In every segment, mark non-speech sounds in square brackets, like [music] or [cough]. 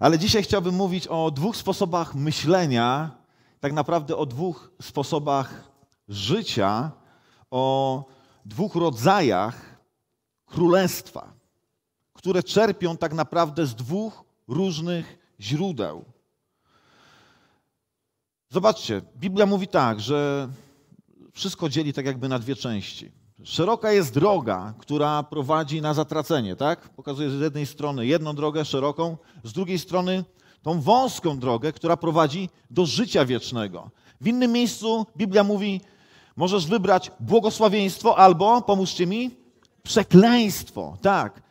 Ale dzisiaj chciałbym mówić o dwóch sposobach myślenia, tak naprawdę o dwóch sposobach życia, o dwóch rodzajach królestwa, które czerpią tak naprawdę z dwóch różnych źródeł. Zobaczcie, Biblia mówi tak, że wszystko dzieli tak jakby na dwie części. Szeroka jest droga, która prowadzi na zatracenie, tak? Pokazuje z jednej strony jedną drogę szeroką, z drugiej strony tą wąską drogę, która prowadzi do życia wiecznego. W innym miejscu Biblia mówi: możesz wybrać błogosławieństwo albo, pomóżcie mi, przekleństwo. Tak.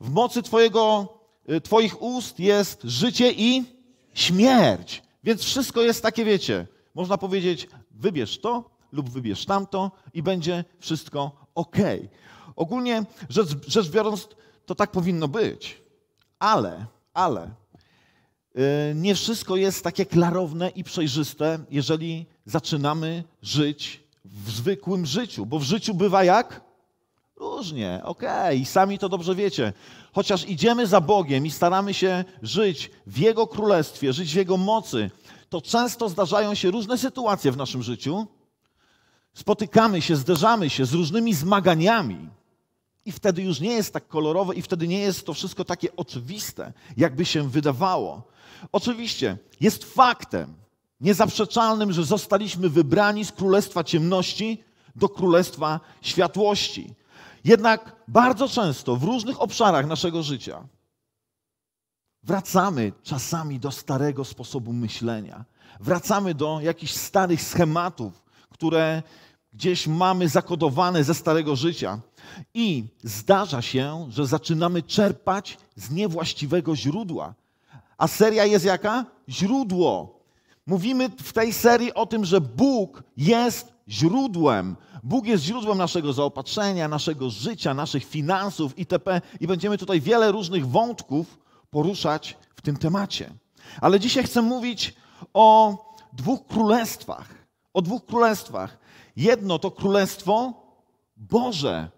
W mocy twojego, y, Twoich ust jest życie i śmierć. Więc wszystko jest takie, wiecie, można powiedzieć, wybierz to lub wybierz tamto i będzie wszystko ok. Ogólnie rzecz, rzecz biorąc, to tak powinno być, ale, ale y, nie wszystko jest takie klarowne i przejrzyste, jeżeli zaczynamy żyć w zwykłym życiu, bo w życiu bywa jak? Różnie, ok, i sami to dobrze wiecie. Chociaż idziemy za Bogiem i staramy się żyć w Jego królestwie, żyć w Jego mocy, to często zdarzają się różne sytuacje w naszym życiu, Spotykamy się, zderzamy się z różnymi zmaganiami, i wtedy już nie jest tak kolorowe, i wtedy nie jest to wszystko takie oczywiste, jakby się wydawało. Oczywiście jest faktem niezaprzeczalnym, że zostaliśmy wybrani z królestwa ciemności do królestwa światłości. Jednak bardzo często w różnych obszarach naszego życia wracamy czasami do starego sposobu myślenia, wracamy do jakichś starych schematów, które gdzieś mamy zakodowane ze starego życia. I zdarza się, że zaczynamy czerpać z niewłaściwego źródła. A seria jest jaka? Źródło. Mówimy w tej serii o tym, że Bóg jest źródłem. Bóg jest źródłem naszego zaopatrzenia, naszego życia, naszych finansów itp. I będziemy tutaj wiele różnych wątków poruszać w tym temacie. Ale dzisiaj chcę mówić o dwóch królestwach o dwóch królestwach. Jedno to królestwo Boże.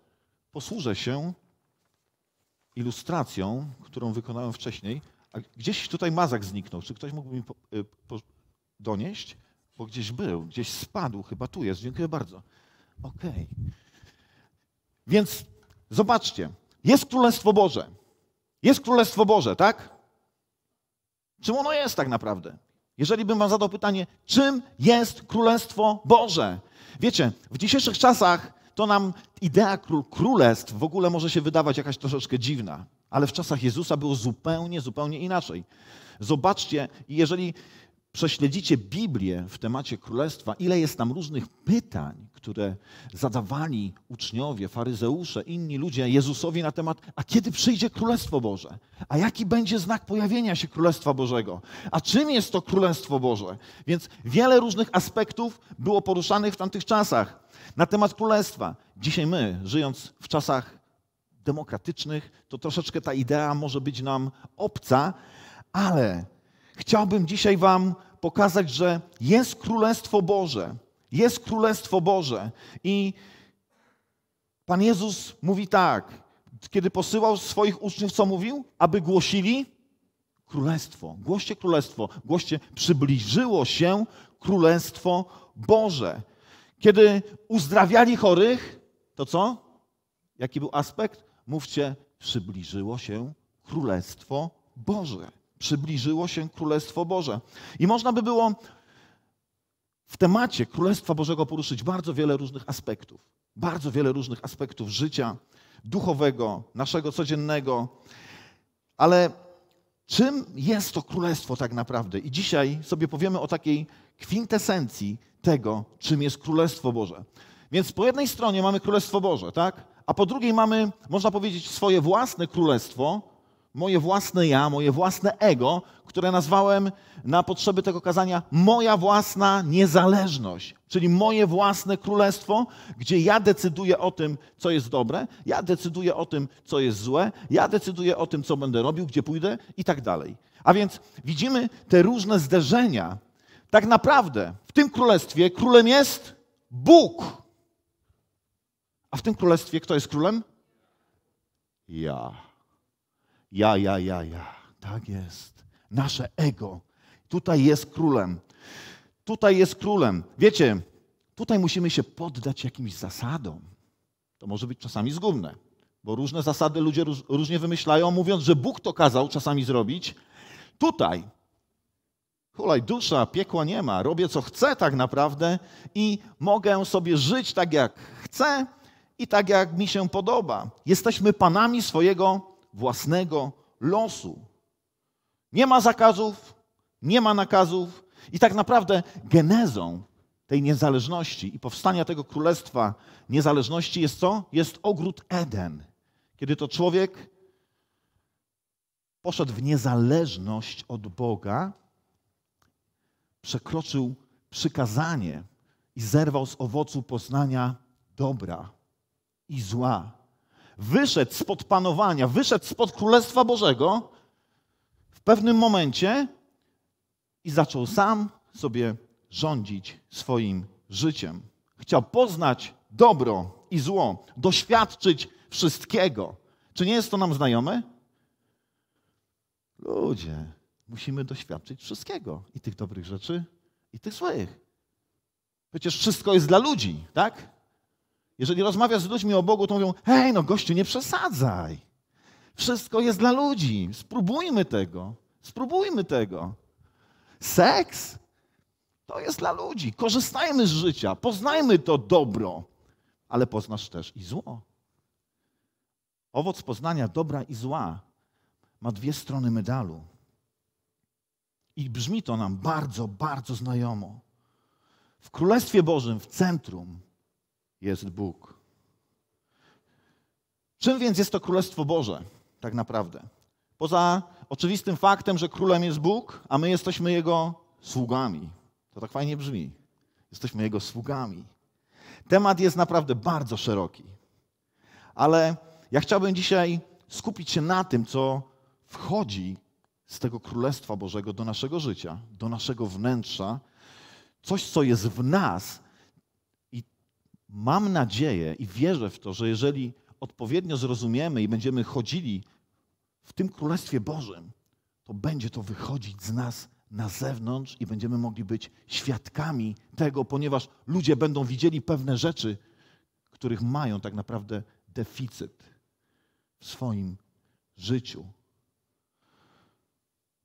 Posłużę się ilustracją, którą wykonałem wcześniej. A gdzieś tutaj mazak zniknął. Czy ktoś mógłby mi po, y, po, donieść? Bo gdzieś był, gdzieś spadł, chyba tu jest. Dziękuję bardzo. Okej. Okay. Więc zobaczcie, jest Królestwo Boże. Jest Królestwo Boże, tak? Czym ono jest tak naprawdę? Jeżeli bym wam zadał pytanie, czym jest Królestwo Boże? Wiecie, w dzisiejszych czasach to nam idea król, królestw w ogóle może się wydawać jakaś troszeczkę dziwna, ale w czasach Jezusa było zupełnie, zupełnie inaczej. Zobaczcie, jeżeli prześledzicie Biblię w temacie królestwa, ile jest tam różnych pytań, które zadawali uczniowie, faryzeusze, inni ludzie Jezusowi na temat, a kiedy przyjdzie Królestwo Boże? A jaki będzie znak pojawienia się Królestwa Bożego? A czym jest to Królestwo Boże? Więc wiele różnych aspektów było poruszanych w tamtych czasach na temat Królestwa. Dzisiaj my, żyjąc w czasach demokratycznych, to troszeczkę ta idea może być nam obca, ale chciałbym dzisiaj Wam pokazać, że jest Królestwo Boże. Jest Królestwo Boże. I Pan Jezus mówi tak, kiedy posyłał swoich uczniów, co mówił? Aby głosili Królestwo. Głoście Królestwo. Głoście przybliżyło się Królestwo Boże. Kiedy uzdrawiali chorych, to co? Jaki był aspekt? Mówcie, przybliżyło się Królestwo Boże przybliżyło się Królestwo Boże. I można by było w temacie Królestwa Bożego poruszyć bardzo wiele różnych aspektów. Bardzo wiele różnych aspektów życia duchowego, naszego codziennego. Ale czym jest to Królestwo tak naprawdę? I dzisiaj sobie powiemy o takiej kwintesencji tego, czym jest Królestwo Boże. Więc po jednej stronie mamy Królestwo Boże, tak? A po drugiej mamy, można powiedzieć, swoje własne królestwo, moje własne ja, moje własne ego, które nazwałem na potrzeby tego kazania moja własna niezależność, czyli moje własne królestwo, gdzie ja decyduję o tym, co jest dobre, ja decyduję o tym, co jest złe, ja decyduję o tym, co będę robił, gdzie pójdę i tak dalej. A więc widzimy te różne zderzenia. Tak naprawdę w tym królestwie królem jest Bóg. A w tym królestwie kto jest królem? Ja. Ja, ja, ja, ja. Tak jest. Nasze ego. Tutaj jest królem. Tutaj jest królem. Wiecie, tutaj musimy się poddać jakimś zasadom. To może być czasami zgubne, bo różne zasady ludzie róż, różnie wymyślają, mówiąc, że Bóg to kazał czasami zrobić. Tutaj Hulaj, dusza, piekła nie ma. Robię co chcę tak naprawdę i mogę sobie żyć tak jak chcę i tak jak mi się podoba. Jesteśmy panami swojego własnego losu. Nie ma zakazów, nie ma nakazów, i tak naprawdę genezą tej niezależności i powstania tego królestwa niezależności jest co? Jest ogród Eden. Kiedy to człowiek poszedł w niezależność od Boga, przekroczył przykazanie i zerwał z owocu poznania dobra i zła wyszedł spod panowania, wyszedł spod Królestwa Bożego w pewnym momencie i zaczął sam sobie rządzić swoim życiem. Chciał poznać dobro i zło, doświadczyć wszystkiego. Czy nie jest to nam znajome? Ludzie, musimy doświadczyć wszystkiego i tych dobrych rzeczy, i tych złych. Przecież wszystko jest dla ludzi, tak? Jeżeli rozmawiasz z ludźmi o Bogu, to mówią, hej, no gościu, nie przesadzaj. Wszystko jest dla ludzi. Spróbujmy tego. Spróbujmy tego. Seks to jest dla ludzi. Korzystajmy z życia. Poznajmy to dobro. Ale poznasz też i zło. Owoc poznania dobra i zła ma dwie strony medalu. I brzmi to nam bardzo, bardzo znajomo. W Królestwie Bożym, w centrum, jest Bóg. Czym więc jest to Królestwo Boże tak naprawdę? Poza oczywistym faktem, że królem jest Bóg, a my jesteśmy Jego sługami. To tak fajnie brzmi. Jesteśmy Jego sługami. Temat jest naprawdę bardzo szeroki. Ale ja chciałbym dzisiaj skupić się na tym, co wchodzi z tego Królestwa Bożego do naszego życia, do naszego wnętrza. Coś, co jest w nas, Mam nadzieję i wierzę w to, że jeżeli odpowiednio zrozumiemy i będziemy chodzili w tym Królestwie Bożym, to będzie to wychodzić z nas na zewnątrz i będziemy mogli być świadkami tego, ponieważ ludzie będą widzieli pewne rzeczy, których mają tak naprawdę deficyt w swoim życiu.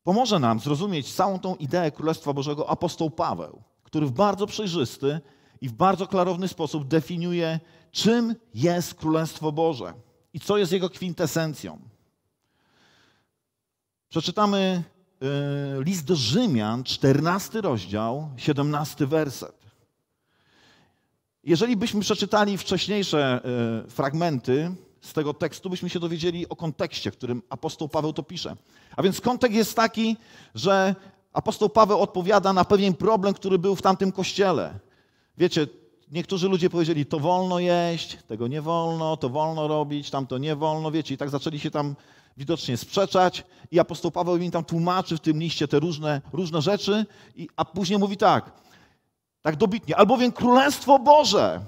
Pomoże nam zrozumieć całą tą ideę Królestwa Bożego apostoł Paweł, który w bardzo przejrzysty i w bardzo klarowny sposób definiuje, czym jest Królestwo Boże i co jest jego kwintesencją. Przeczytamy y, list do Rzymian, 14 rozdział, 17 werset. Jeżeli byśmy przeczytali wcześniejsze y, fragmenty z tego tekstu, byśmy się dowiedzieli o kontekście, w którym apostoł Paweł to pisze. A więc kontekst jest taki, że apostoł Paweł odpowiada na pewien problem, który był w tamtym kościele. Wiecie, niektórzy ludzie powiedzieli, to wolno jeść, tego nie wolno, to wolno robić, tamto nie wolno, wiecie, i tak zaczęli się tam widocznie sprzeczać i apostoł Paweł im tam tłumaczy w tym liście te różne, różne rzeczy, i, a później mówi tak, tak dobitnie, albowiem Królestwo Boże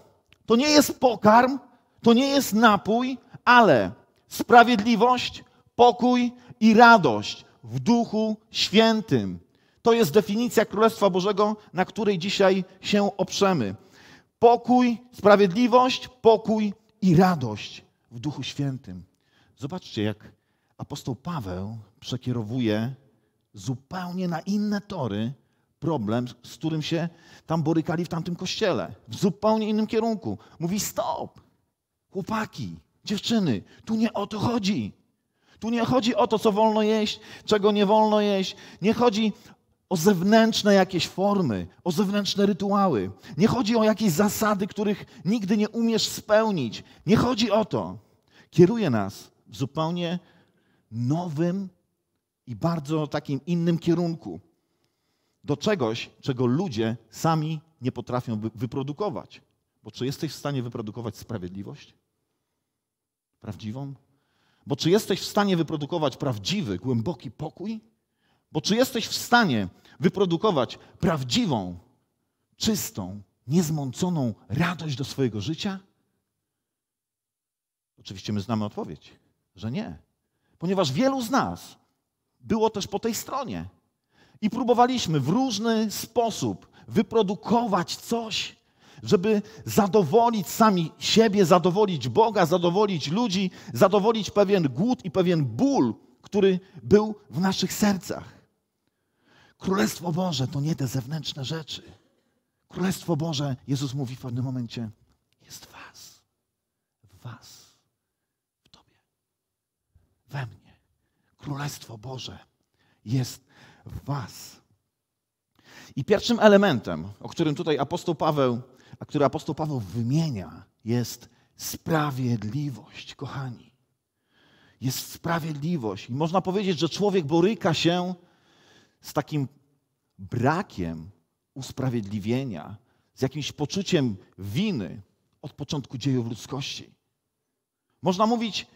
to nie jest pokarm, to nie jest napój, ale sprawiedliwość, pokój i radość w Duchu Świętym, to jest definicja Królestwa Bożego, na której dzisiaj się oprzemy. Pokój, sprawiedliwość, pokój i radość w Duchu Świętym. Zobaczcie, jak apostoł Paweł przekierowuje zupełnie na inne tory problem, z którym się tam borykali w tamtym kościele, w zupełnie innym kierunku. Mówi: Stop! Chłopaki, dziewczyny, tu nie o to chodzi. Tu nie chodzi o to, co wolno jeść, czego nie wolno jeść. Nie chodzi o zewnętrzne jakieś formy, o zewnętrzne rytuały. Nie chodzi o jakieś zasady, których nigdy nie umiesz spełnić. Nie chodzi o to. Kieruje nas w zupełnie nowym i bardzo takim innym kierunku. Do czegoś, czego ludzie sami nie potrafią wyprodukować. Bo czy jesteś w stanie wyprodukować sprawiedliwość? Prawdziwą? Bo czy jesteś w stanie wyprodukować prawdziwy, głęboki pokój? Bo czy jesteś w stanie wyprodukować prawdziwą, czystą, niezmąconą radość do swojego życia? Oczywiście my znamy odpowiedź, że nie. Ponieważ wielu z nas było też po tej stronie i próbowaliśmy w różny sposób wyprodukować coś, żeby zadowolić sami siebie, zadowolić Boga, zadowolić ludzi, zadowolić pewien głód i pewien ból, który był w naszych sercach. Królestwo Boże to nie te zewnętrzne rzeczy. Królestwo Boże, Jezus mówi w pewnym momencie, jest w was. W was. W tobie. We mnie. Królestwo Boże jest w was. I pierwszym elementem, o którym tutaj apostoł Paweł, a który apostoł Paweł wymienia, jest sprawiedliwość, kochani. Jest sprawiedliwość. I można powiedzieć, że człowiek boryka się z takim brakiem usprawiedliwienia, z jakimś poczuciem winy od początku dziejów ludzkości. Można mówić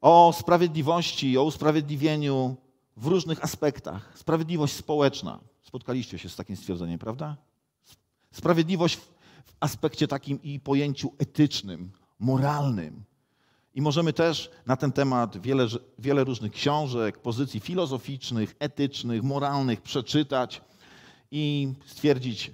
o sprawiedliwości, o usprawiedliwieniu w różnych aspektach. Sprawiedliwość społeczna. Spotkaliście się z takim stwierdzeniem, prawda? Sprawiedliwość w aspekcie takim i pojęciu etycznym, moralnym. I możemy też na ten temat wiele, wiele różnych książek, pozycji filozoficznych, etycznych, moralnych przeczytać i stwierdzić,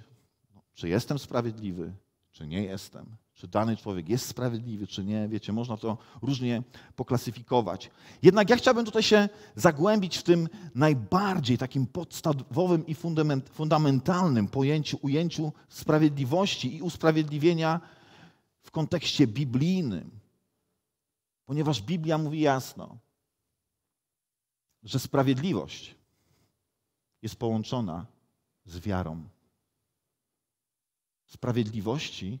no, czy jestem sprawiedliwy, czy nie jestem, czy dany człowiek jest sprawiedliwy, czy nie. Wiecie, można to różnie poklasyfikować. Jednak ja chciałbym tutaj się zagłębić w tym najbardziej takim podstawowym i fundament, fundamentalnym pojęciu, ujęciu sprawiedliwości i usprawiedliwienia w kontekście biblijnym. Ponieważ Biblia mówi jasno, że sprawiedliwość jest połączona z wiarą. Sprawiedliwości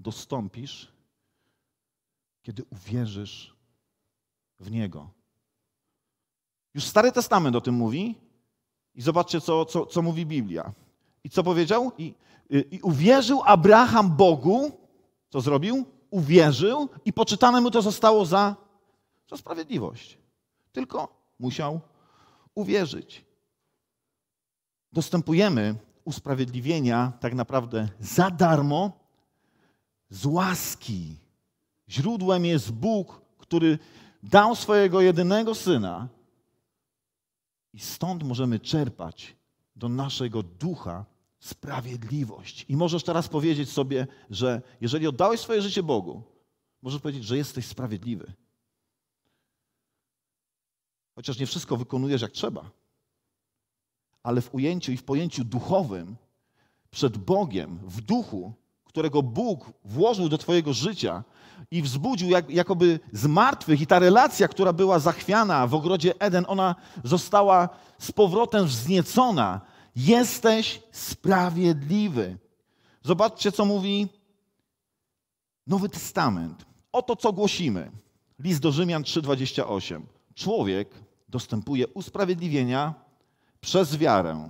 dostąpisz, kiedy uwierzysz w Niego. Już Stary Testament o tym mówi i zobaczcie, co, co, co mówi Biblia. I co powiedział? I, i, y, I uwierzył Abraham Bogu. Co zrobił? uwierzył i poczytane mu to zostało za, za sprawiedliwość. Tylko musiał uwierzyć. Dostępujemy usprawiedliwienia tak naprawdę za darmo z łaski. Źródłem jest Bóg, który dał swojego jedynego syna. I stąd możemy czerpać do naszego ducha Sprawiedliwość. I możesz teraz powiedzieć sobie, że jeżeli oddałeś swoje życie Bogu, możesz powiedzieć, że jesteś sprawiedliwy. Chociaż nie wszystko wykonujesz jak trzeba, ale w ujęciu i w pojęciu duchowym, przed Bogiem, w duchu, którego Bóg włożył do Twojego życia i wzbudził jak, jakoby z martwych, i ta relacja, która była zachwiana w ogrodzie Eden, ona została z powrotem wzniecona Jesteś sprawiedliwy. Zobaczcie, co mówi Nowy Testament. Oto co głosimy. List do Rzymian 3:28. Człowiek dostępuje usprawiedliwienia przez wiarę.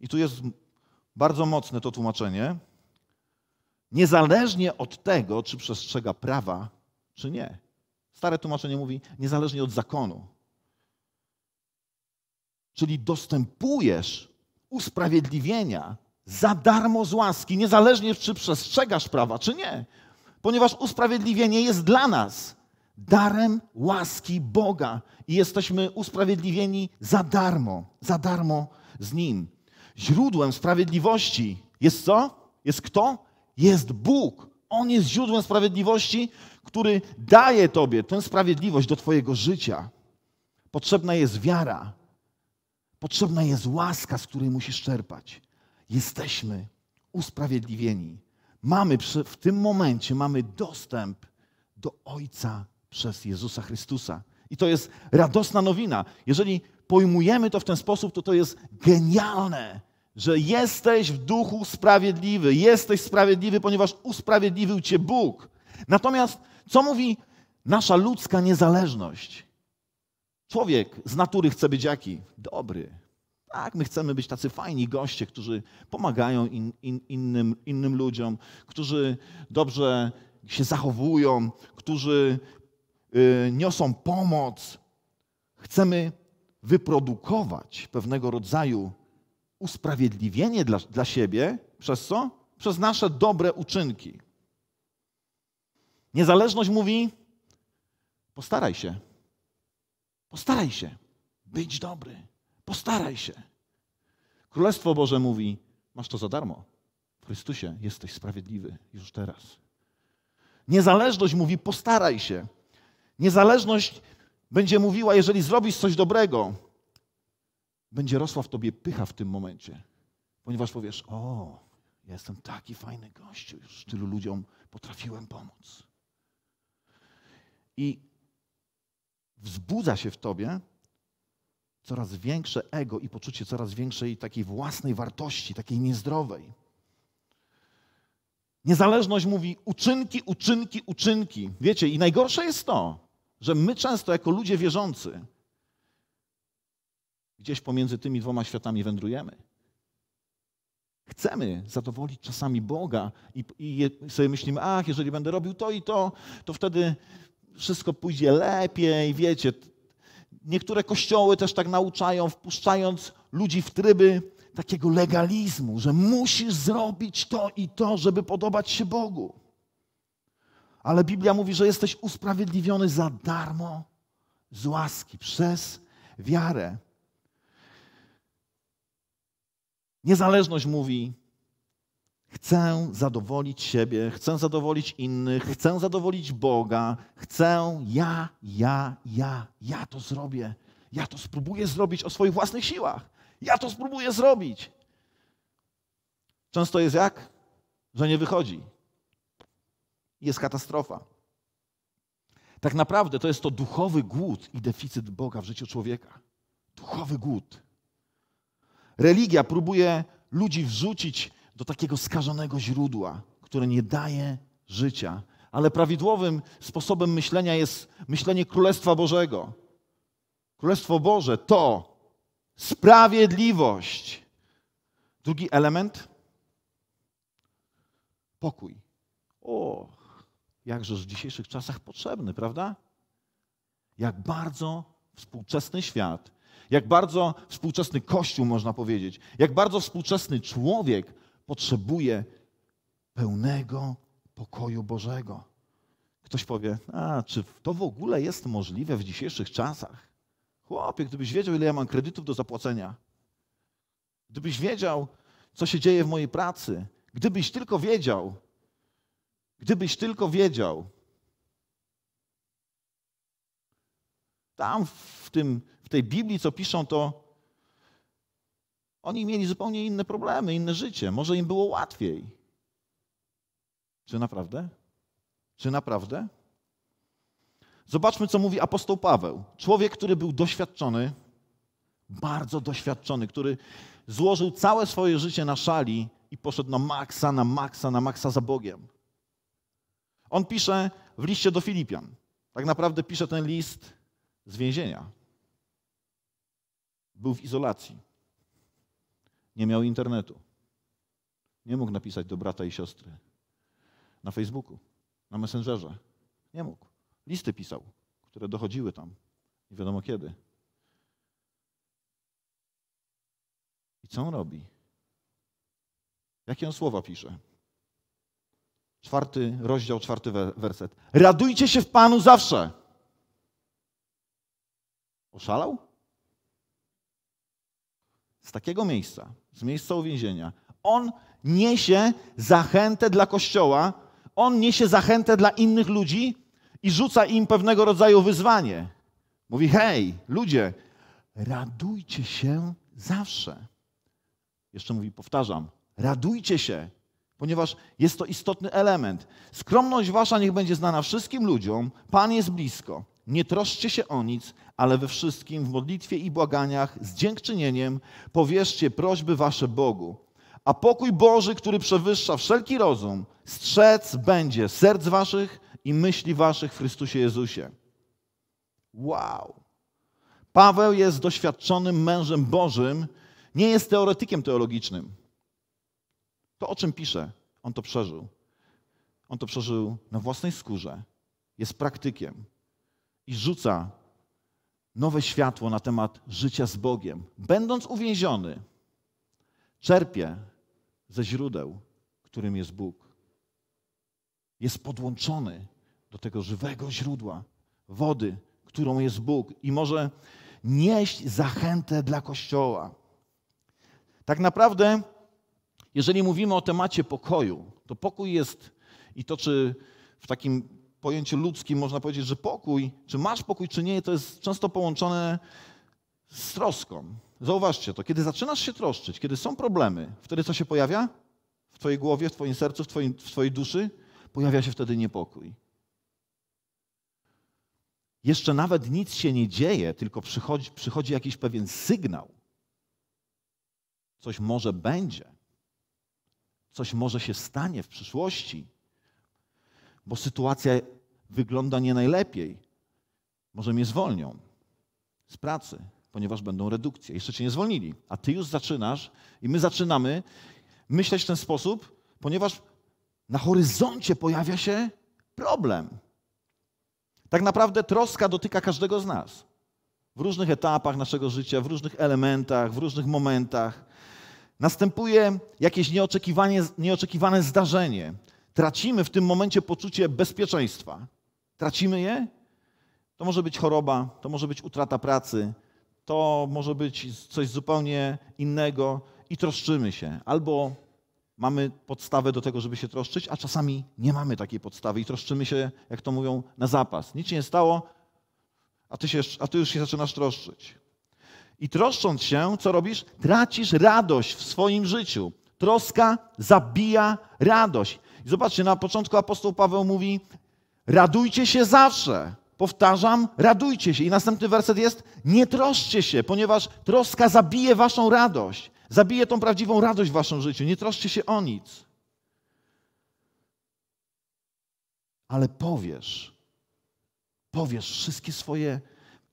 I tu jest bardzo mocne to tłumaczenie. Niezależnie od tego, czy przestrzega prawa, czy nie. Stare tłumaczenie mówi, niezależnie od zakonu. Czyli dostępujesz usprawiedliwienia za darmo z łaski, niezależnie czy przestrzegasz prawa, czy nie. Ponieważ usprawiedliwienie jest dla nas darem łaski Boga i jesteśmy usprawiedliwieni za darmo, za darmo z Nim. Źródłem sprawiedliwości jest co? Jest kto? Jest Bóg. On jest źródłem sprawiedliwości, który daje Tobie tę sprawiedliwość do Twojego życia. Potrzebna jest wiara, Potrzebna jest łaska, z której musisz czerpać. Jesteśmy usprawiedliwieni. Mamy w tym momencie mamy dostęp do Ojca przez Jezusa Chrystusa. I to jest radosna nowina. Jeżeli pojmujemy to w ten sposób, to to jest genialne, że jesteś w duchu sprawiedliwy. Jesteś sprawiedliwy, ponieważ usprawiedliwił Cię Bóg. Natomiast co mówi nasza ludzka niezależność? Człowiek z natury chce być jaki? Dobry. Tak, my chcemy być tacy fajni goście, którzy pomagają in, in, innym, innym ludziom, którzy dobrze się zachowują, którzy y, niosą pomoc. Chcemy wyprodukować pewnego rodzaju usprawiedliwienie dla, dla siebie, przez co? Przez nasze dobre uczynki. Niezależność mówi: postaraj się, Postaraj się. Być dobry. Postaraj się. Królestwo Boże mówi: Masz to za darmo. W Chrystusie jesteś sprawiedliwy już teraz. Niezależność mówi: Postaraj się. Niezależność będzie mówiła: Jeżeli zrobisz coś dobrego, będzie rosła w tobie pycha w tym momencie, ponieważ powiesz: O, ja jestem taki fajny gościu, już tylu ludziom potrafiłem pomóc. I wzbudza się w tobie coraz większe ego i poczucie coraz większej takiej własnej wartości, takiej niezdrowej. Niezależność mówi uczynki, uczynki, uczynki. Wiecie, i najgorsze jest to, że my często jako ludzie wierzący gdzieś pomiędzy tymi dwoma światami wędrujemy. Chcemy zadowolić czasami Boga i, i sobie myślimy, ach, jeżeli będę robił to i to, to wtedy wszystko pójdzie lepiej, wiecie. Niektóre kościoły też tak nauczają, wpuszczając ludzi w tryby takiego legalizmu, że musisz zrobić to i to, żeby podobać się Bogu. Ale Biblia mówi, że jesteś usprawiedliwiony za darmo, z łaski, przez wiarę. Niezależność mówi, Chcę zadowolić siebie, chcę zadowolić innych, chcę zadowolić Boga, chcę ja, ja, ja, ja to zrobię. Ja to spróbuję zrobić o swoich własnych siłach. Ja to spróbuję zrobić. Często jest jak? Że nie wychodzi. Jest katastrofa. Tak naprawdę to jest to duchowy głód i deficyt Boga w życiu człowieka. Duchowy głód. Religia próbuje ludzi wrzucić do takiego skażonego źródła, które nie daje życia. Ale prawidłowym sposobem myślenia jest myślenie Królestwa Bożego. Królestwo Boże to sprawiedliwość. Drugi element pokój. O, jakże w dzisiejszych czasach potrzebny, prawda? Jak bardzo współczesny świat, jak bardzo współczesny Kościół, można powiedzieć, jak bardzo współczesny człowiek potrzebuje pełnego pokoju Bożego. Ktoś powie, a czy to w ogóle jest możliwe w dzisiejszych czasach? Chłopie, gdybyś wiedział, ile ja mam kredytów do zapłacenia, gdybyś wiedział, co się dzieje w mojej pracy, gdybyś tylko wiedział, gdybyś tylko wiedział. Tam w, tym, w tej Biblii, co piszą, to oni mieli zupełnie inne problemy, inne życie. Może im było łatwiej. Czy naprawdę? Czy naprawdę? Zobaczmy, co mówi apostoł Paweł. Człowiek, który był doświadczony, bardzo doświadczony, który złożył całe swoje życie na szali i poszedł na maksa, na maksa, na maksa za Bogiem. On pisze w liście do Filipian. Tak naprawdę pisze ten list z więzienia. Był w izolacji. Nie miał internetu. Nie mógł napisać do brata i siostry na Facebooku, na Messengerze. Nie mógł. Listy pisał, które dochodziły tam, nie wiadomo kiedy. I co on robi? Jakie on słowa pisze? Czwarty rozdział, czwarty werset. Radujcie się w Panu zawsze. Oszalał? Z takiego miejsca z miejsca uwięzienia. On niesie zachętę dla Kościoła, on niesie zachętę dla innych ludzi i rzuca im pewnego rodzaju wyzwanie. Mówi: Hej, ludzie, radujcie się zawsze. Jeszcze mówi, powtarzam, radujcie się, ponieważ jest to istotny element. Skromność wasza niech będzie znana wszystkim ludziom, Pan jest blisko. Nie troszcie się o nic, ale we wszystkim w modlitwie i błaganiach z dziękczynieniem powierzcie prośby wasze Bogu. A pokój Boży, który przewyższa wszelki rozum, strzec będzie serc waszych i myśli waszych w Chrystusie Jezusie. Wow! Paweł jest doświadczonym mężem Bożym, nie jest teoretykiem teologicznym. To, o czym pisze, on to przeżył. On to przeżył na własnej skórze. Jest praktykiem i rzuca nowe światło na temat życia z Bogiem. Będąc uwięziony, czerpie ze źródeł, którym jest Bóg. Jest podłączony do tego żywego źródła wody, którą jest Bóg, i może nieść zachętę dla Kościoła. Tak naprawdę, jeżeli mówimy o temacie pokoju, to pokój jest i to, czy w takim pojęciu ludzkim można powiedzieć, że pokój, czy masz pokój, czy nie, to jest często połączone z troską. Zauważcie to, kiedy zaczynasz się troszczyć, kiedy są problemy, wtedy co się pojawia? W Twojej głowie, w Twoim sercu, w, twoim, w Twojej duszy? Pojawia się wtedy niepokój. Jeszcze nawet nic się nie dzieje, tylko przychodzi, przychodzi jakiś pewien sygnał. Coś może będzie. Coś może się stanie w przyszłości bo sytuacja wygląda nie najlepiej, może mnie zwolnią z pracy, ponieważ będą redukcje. Jeszcze cię nie zwolnili, a ty już zaczynasz i my zaczynamy myśleć w ten sposób, ponieważ na horyzoncie pojawia się problem. Tak naprawdę troska dotyka każdego z nas. W różnych etapach naszego życia, w różnych elementach, w różnych momentach. Następuje jakieś nieoczekiwane zdarzenie. Tracimy w tym momencie poczucie bezpieczeństwa. Tracimy je? To może być choroba, to może być utrata pracy, to może być coś zupełnie innego i troszczymy się. Albo mamy podstawę do tego, żeby się troszczyć, a czasami nie mamy takiej podstawy i troszczymy się, jak to mówią, na zapas. Nic się nie stało, a ty, się, a ty już się zaczynasz troszczyć. I troszcząc się, co robisz? Tracisz radość w swoim życiu. Troska zabija radość. I zobaczcie, na początku apostoł Paweł mówi: Radujcie się zawsze. Powtarzam, radujcie się. I następny werset jest: Nie troszcie się, ponieważ troska zabije waszą radość. Zabije tą prawdziwą radość w waszym życiu. Nie troszcie się o nic. Ale powiesz, powiesz wszystkie swoje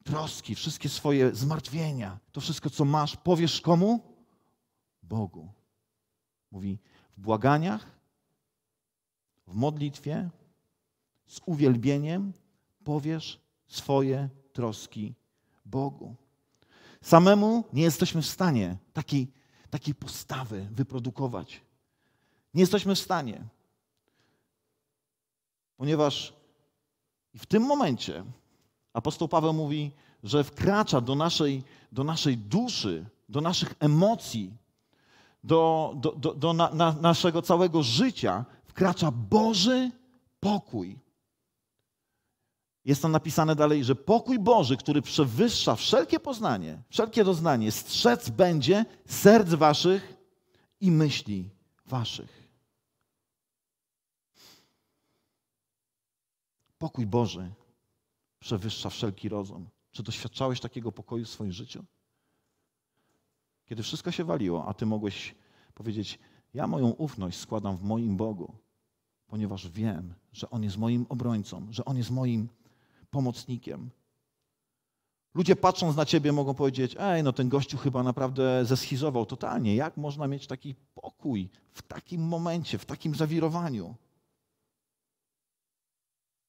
troski, wszystkie swoje zmartwienia, to wszystko, co masz, powiesz komu? Bogu. Mówi w błaganiach, w modlitwie, z uwielbieniem powiesz swoje troski Bogu. Samemu nie jesteśmy w stanie takiej, takiej postawy wyprodukować. Nie jesteśmy w stanie, ponieważ w tym momencie apostoł Paweł mówi, że wkracza do naszej, do naszej duszy, do naszych emocji, do, do, do, do na, na naszego całego życia, wkracza Boży pokój jest tam napisane dalej, że pokój Boży, który przewyższa wszelkie poznanie, wszelkie doznanie, strzec będzie serc waszych i myśli waszych. Pokój Boży przewyższa wszelki rozum. Czy doświadczałeś takiego pokoju w swoim życiu? Kiedy wszystko się waliło, a ty mogłeś powiedzieć: Ja moją ufność składam w moim Bogu, ponieważ wiem, że On jest moim obrońcą, że On jest moim pomocnikiem. Ludzie patrząc na ciebie mogą powiedzieć: Ej, no ten gościu chyba naprawdę zeschizował totalnie. Jak można mieć taki pokój w takim momencie, w takim zawirowaniu?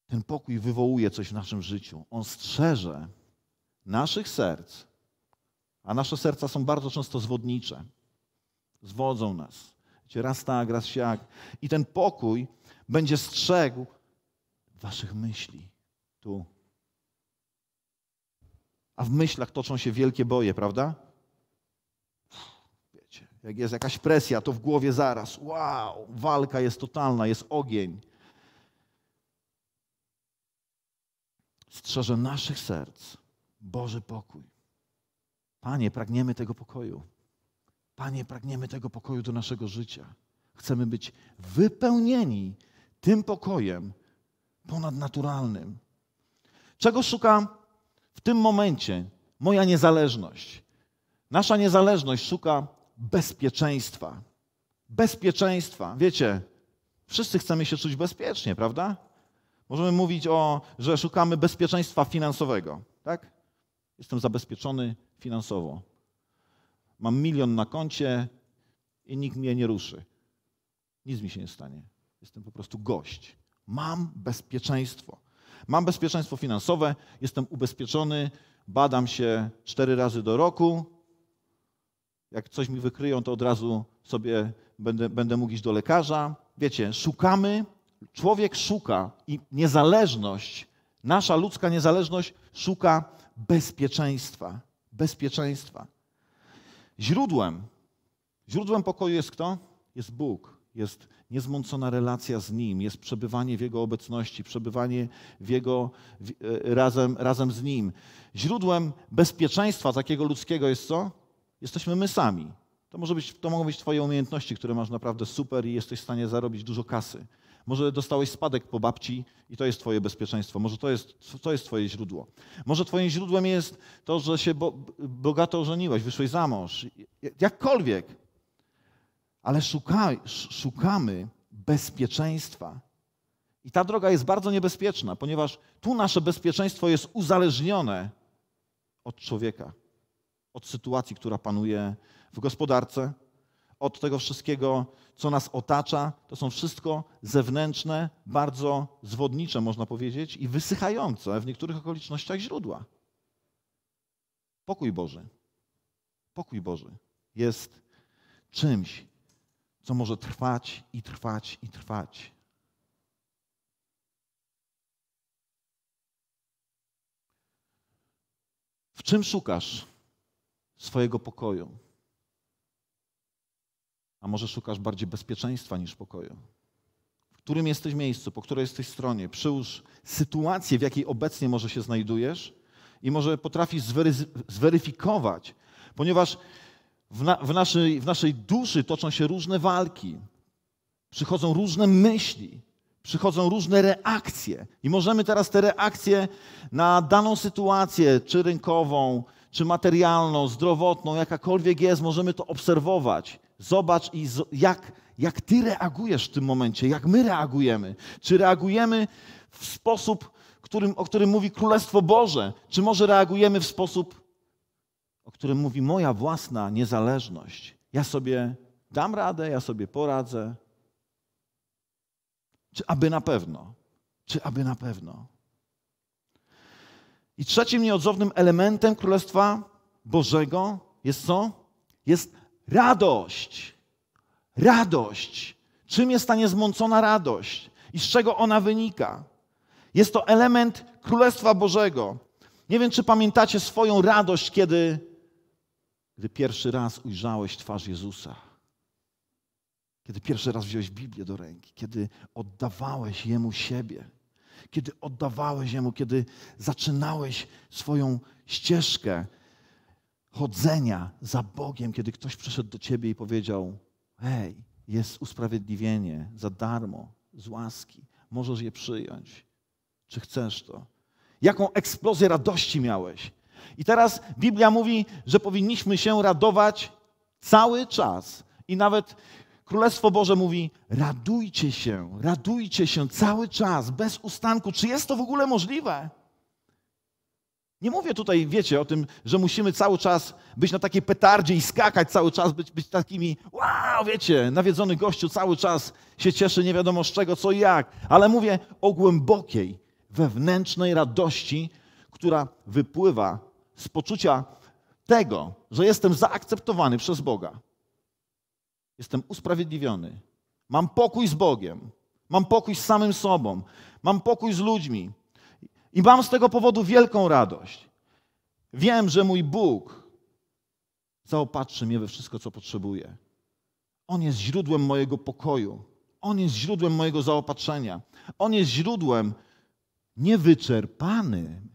Ten pokój wywołuje coś w naszym życiu. On strzeże naszych serc, a nasze serca są bardzo często zwodnicze. Zwodzą nas. Wiecie, raz tak, raz siak. I ten pokój będzie strzegł waszych myśli tu a w myślach toczą się wielkie boje, prawda? Wiecie, jak jest jakaś presja, to w głowie zaraz, wow, walka jest totalna, jest ogień. Strzeże naszych serc Boży pokój. Panie, pragniemy tego pokoju. Panie, pragniemy tego pokoju do naszego życia. Chcemy być wypełnieni tym pokojem ponadnaturalnym. Czego szukam? W tym momencie moja niezależność, nasza niezależność szuka bezpieczeństwa. Bezpieczeństwa. Wiecie, wszyscy chcemy się czuć bezpiecznie, prawda? Możemy mówić o, że szukamy bezpieczeństwa finansowego, tak? Jestem zabezpieczony finansowo. Mam milion na koncie i nikt mnie nie ruszy. Nic mi się nie stanie. Jestem po prostu gość. Mam bezpieczeństwo. Mam bezpieczeństwo finansowe, jestem ubezpieczony, badam się cztery razy do roku. Jak coś mi wykryją, to od razu sobie będę, będę mógł iść do lekarza. Wiecie, szukamy, człowiek szuka i niezależność, nasza ludzka niezależność szuka bezpieczeństwa. Bezpieczeństwa. Źródłem, źródłem pokoju jest kto? Jest Bóg jest niezmącona relacja z Nim, jest przebywanie w Jego obecności, przebywanie w Jego, w, e, razem, razem z Nim. Źródłem bezpieczeństwa takiego ludzkiego jest co? Jesteśmy my sami. To, może być, to mogą być Twoje umiejętności, które masz naprawdę super i jesteś w stanie zarobić dużo kasy. Może dostałeś spadek po babci i to jest Twoje bezpieczeństwo. Może to jest, to jest Twoje źródło. Może Twoim źródłem jest to, że się bo, bogato ożeniłeś, wyszłeś za mąż. Jakkolwiek ale szuka, szukamy bezpieczeństwa. I ta droga jest bardzo niebezpieczna, ponieważ tu nasze bezpieczeństwo jest uzależnione od człowieka, od sytuacji, która panuje w gospodarce, od tego wszystkiego, co nas otacza. To są wszystko zewnętrzne, bardzo zwodnicze, można powiedzieć, i wysychające w niektórych okolicznościach źródła. Pokój Boży. Pokój Boży jest czymś, co może trwać i trwać i trwać. W czym szukasz swojego pokoju? A może szukasz bardziej bezpieczeństwa niż pokoju? W którym jesteś miejscu, po której jesteś stronie? Przyłóż sytuację, w jakiej obecnie może się znajdujesz i może potrafisz zweryfikować, ponieważ w, na, w, naszej, w naszej duszy toczą się różne walki, przychodzą różne myśli, przychodzą różne reakcje. I możemy teraz te reakcje na daną sytuację, czy rynkową, czy materialną, zdrowotną, jakakolwiek jest, możemy to obserwować. Zobacz, i jak, jak ty reagujesz w tym momencie, jak my reagujemy. Czy reagujemy w sposób, którym, o którym mówi Królestwo Boże, czy może reagujemy w sposób o którym mówi moja własna niezależność. Ja sobie dam radę, ja sobie poradzę. Czy aby na pewno? Czy aby na pewno? I trzecim nieodzownym elementem Królestwa Bożego jest co? Jest radość. Radość. Czym jest ta niezmącona radość i z czego ona wynika? Jest to element Królestwa Bożego. Nie wiem, czy pamiętacie swoją radość, kiedy gdy pierwszy raz ujrzałeś twarz Jezusa, kiedy pierwszy raz wziąłeś Biblię do ręki, kiedy oddawałeś Jemu siebie, kiedy oddawałeś Jemu, kiedy zaczynałeś swoją ścieżkę chodzenia za Bogiem, kiedy ktoś przyszedł do Ciebie i powiedział: Hej, jest usprawiedliwienie za darmo, z łaski, możesz je przyjąć. Czy chcesz to? Jaką eksplozję radości miałeś? I teraz Biblia mówi, że powinniśmy się radować cały czas. I nawet Królestwo Boże mówi: radujcie się, radujcie się cały czas, bez ustanku. Czy jest to w ogóle możliwe? Nie mówię tutaj, wiecie, o tym, że musimy cały czas być na takiej petardzie i skakać cały czas, być, być takimi, wow, wiecie, nawiedzony gościu cały czas się cieszy nie wiadomo z czego, co i jak. Ale mówię o głębokiej, wewnętrznej radości, która wypływa z poczucia tego, że jestem zaakceptowany przez Boga. Jestem usprawiedliwiony. Mam pokój z Bogiem. Mam pokój z samym sobą. Mam pokój z ludźmi. I mam z tego powodu wielką radość. Wiem, że mój Bóg zaopatrzy mnie we wszystko, co potrzebuję. On jest źródłem mojego pokoju. On jest źródłem mojego zaopatrzenia. On jest źródłem niewyczerpanym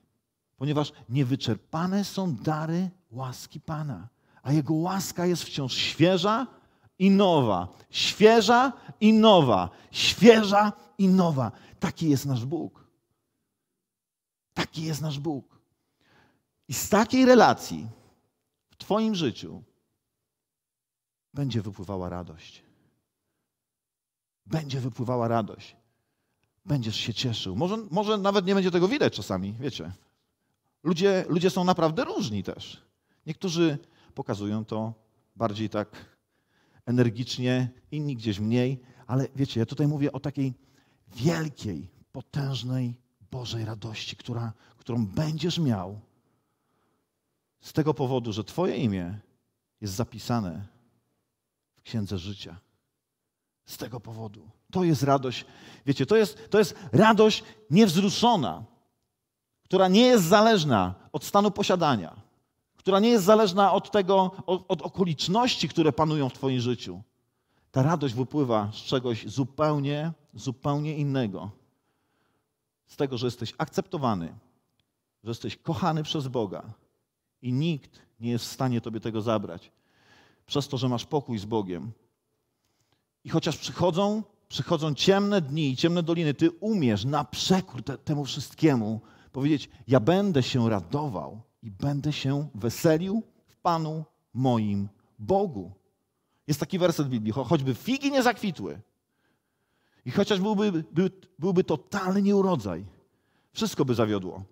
ponieważ niewyczerpane są dary łaski Pana, a Jego łaska jest wciąż świeża i nowa, świeża i nowa, świeża i nowa. Taki jest nasz Bóg. Taki jest nasz Bóg. I z takiej relacji w Twoim życiu będzie wypływała radość. Będzie wypływała radość. Będziesz się cieszył. Może, może nawet nie będzie tego widać czasami, wiecie. Ludzie, ludzie są naprawdę różni też. Niektórzy pokazują to bardziej tak energicznie, inni gdzieś mniej, ale wiecie, ja tutaj mówię o takiej wielkiej, potężnej Bożej radości, która, którą będziesz miał z tego powodu, że Twoje imię jest zapisane w Księdze Życia. Z tego powodu. To jest radość, wiecie, to jest, to jest radość niewzruszona która nie jest zależna od stanu posiadania, która nie jest zależna od tego, od, od okoliczności, które panują w Twoim życiu. Ta radość wypływa z czegoś zupełnie, zupełnie innego. Z tego, że jesteś akceptowany, że jesteś kochany przez Boga i nikt nie jest w stanie Tobie tego zabrać. Przez to, że masz pokój z Bogiem. I chociaż przychodzą, przychodzą ciemne dni i ciemne doliny, Ty umiesz na przekór te, temu wszystkiemu Powiedzieć: Ja będę się radował i będę się weselił w Panu moim Bogu. Jest taki werset w Biblii: choćby figi nie zakwitły, i chociaż byłby, by, byłby totalny urodzaj, wszystko by zawiodło.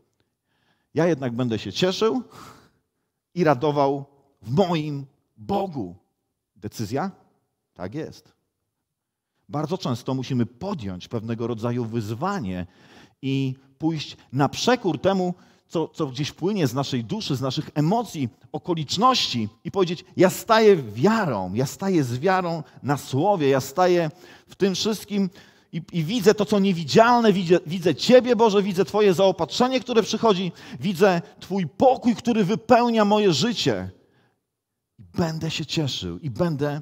Ja jednak będę się cieszył i radował w moim Bogu. Decyzja? Tak jest. Bardzo często musimy podjąć pewnego rodzaju wyzwanie i pójść na przekór temu, co, co gdzieś płynie z naszej duszy, z naszych emocji, okoliczności i powiedzieć: Ja staję wiarą, ja staję z wiarą na słowie, ja staję w tym wszystkim. I, i, widzę to, co niewidzialne, widzę, widzę Ciebie, Boże, widzę Twoje zaopatrzenie, które przychodzi, widzę Twój pokój, który wypełnia moje życie. I będę się cieszył i będę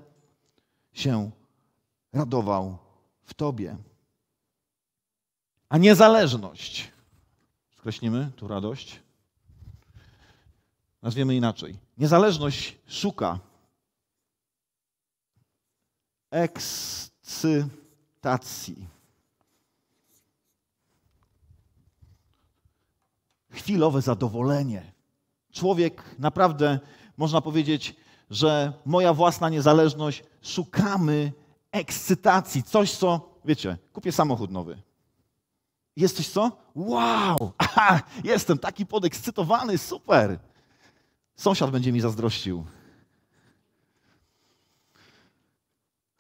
się radował w Tobie a niezależność. Skreślimy tu radość. Nazwiemy inaczej. Niezależność szuka ekscytacji. Chwilowe zadowolenie. Człowiek naprawdę, można powiedzieć, że moja własna niezależność, szukamy ekscytacji. Coś, co, wiecie, kupię samochód nowy. Jesteś co? Wow! [laughs] Aha, jestem taki podekscytowany, super! Sąsiad będzie mi zazdrościł.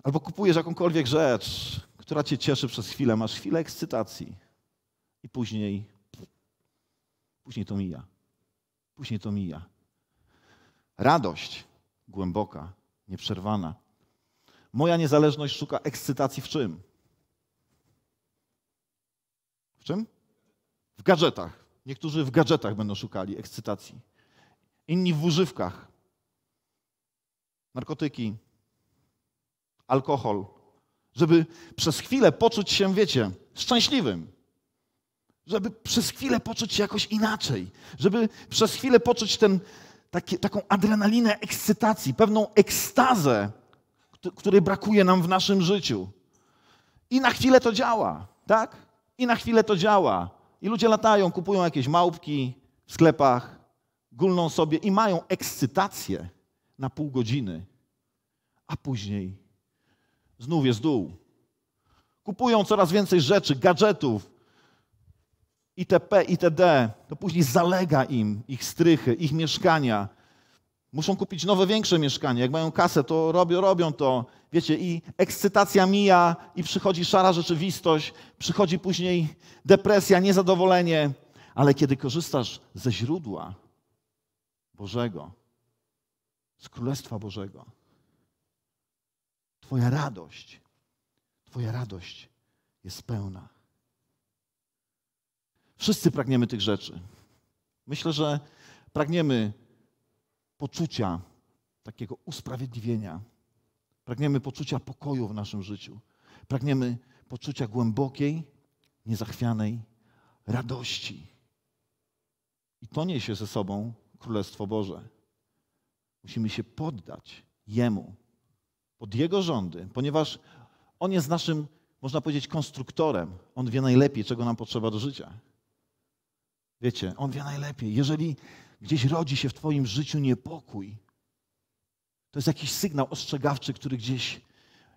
Albo kupujesz jakąkolwiek rzecz, która cię cieszy przez chwilę, masz chwilę ekscytacji i później, później to mija. Później to mija. Radość głęboka, nieprzerwana. Moja niezależność szuka ekscytacji w czym? czym? W gadżetach. Niektórzy w gadżetach będą szukali ekscytacji, inni w używkach. Narkotyki, alkohol, żeby przez chwilę poczuć się, wiecie, szczęśliwym, żeby przez chwilę poczuć się jakoś inaczej, żeby przez chwilę poczuć ten, taki, taką adrenalinę ekscytacji, pewną ekstazę, której brakuje nam w naszym życiu. I na chwilę to działa, tak? i na chwilę to działa. I ludzie latają, kupują jakieś małpki w sklepach, gulną sobie i mają ekscytację na pół godziny, a później znów jest dół. Kupują coraz więcej rzeczy, gadżetów, itp., itd. To później zalega im ich strychy, ich mieszkania. Muszą kupić nowe, większe mieszkanie. Jak mają kasę, to robią, robią to Wiecie, i ekscytacja mija, i przychodzi szara rzeczywistość, przychodzi później depresja, niezadowolenie, ale kiedy korzystasz ze źródła Bożego, z Królestwa Bożego, Twoja radość, Twoja radość jest pełna. Wszyscy pragniemy tych rzeczy. Myślę, że pragniemy poczucia takiego usprawiedliwienia Pragniemy poczucia pokoju w naszym życiu. Pragniemy poczucia głębokiej, niezachwianej radości. I to niesie ze sobą Królestwo Boże. Musimy się poddać Jemu, pod Jego rządy, ponieważ On jest naszym, można powiedzieć, konstruktorem. On wie najlepiej, czego nam potrzeba do życia. Wiecie, On wie najlepiej. Jeżeli gdzieś rodzi się w Twoim życiu niepokój, to jest jakiś sygnał ostrzegawczy, który gdzieś,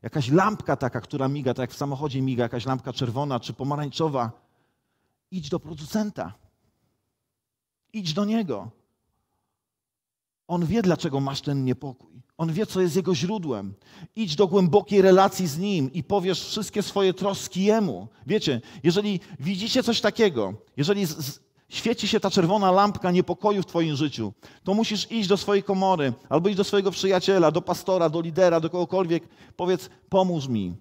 jakaś lampka taka, która miga, tak jak w samochodzie miga, jakaś lampka czerwona czy pomarańczowa. Idź do producenta. Idź do niego. On wie, dlaczego masz ten niepokój. On wie, co jest jego źródłem. Idź do głębokiej relacji z nim i powiesz wszystkie swoje troski jemu. Wiecie, jeżeli widzicie coś takiego, jeżeli świeci się ta czerwona lampka niepokoju w Twoim życiu, to musisz iść do swojej komory, albo iść do swojego przyjaciela, do pastora, do lidera, do kogokolwiek. Powiedz, pomóż mi.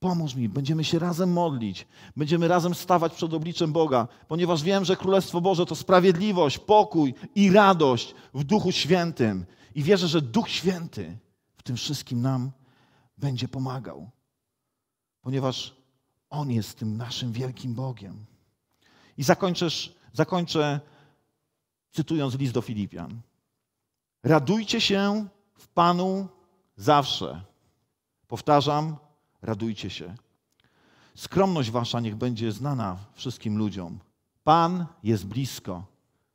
Pomóż mi, będziemy się razem modlić, będziemy razem stawać przed obliczem Boga, ponieważ wiem, że Królestwo Boże to sprawiedliwość, pokój i radość w Duchu Świętym. I wierzę, że Duch Święty w tym wszystkim nam będzie pomagał, ponieważ On jest tym naszym wielkim Bogiem. I zakończysz, zakończę cytując list do Filipian. Radujcie się w Panu zawsze. Powtarzam, radujcie się. Skromność wasza niech będzie znana wszystkim ludziom. Pan jest blisko.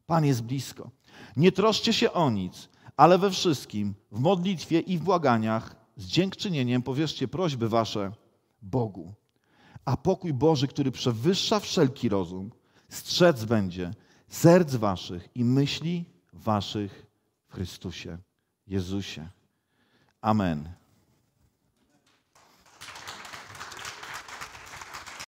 Pan jest blisko. Nie troszcie się o nic, ale we wszystkim, w modlitwie i w błaganiach, z dziękczynieniem powierzcie prośby wasze Bogu. A pokój Boży, który przewyższa wszelki rozum, Strzec będzie serc waszych i myśli waszych w Chrystusie, Jezusie. Amen.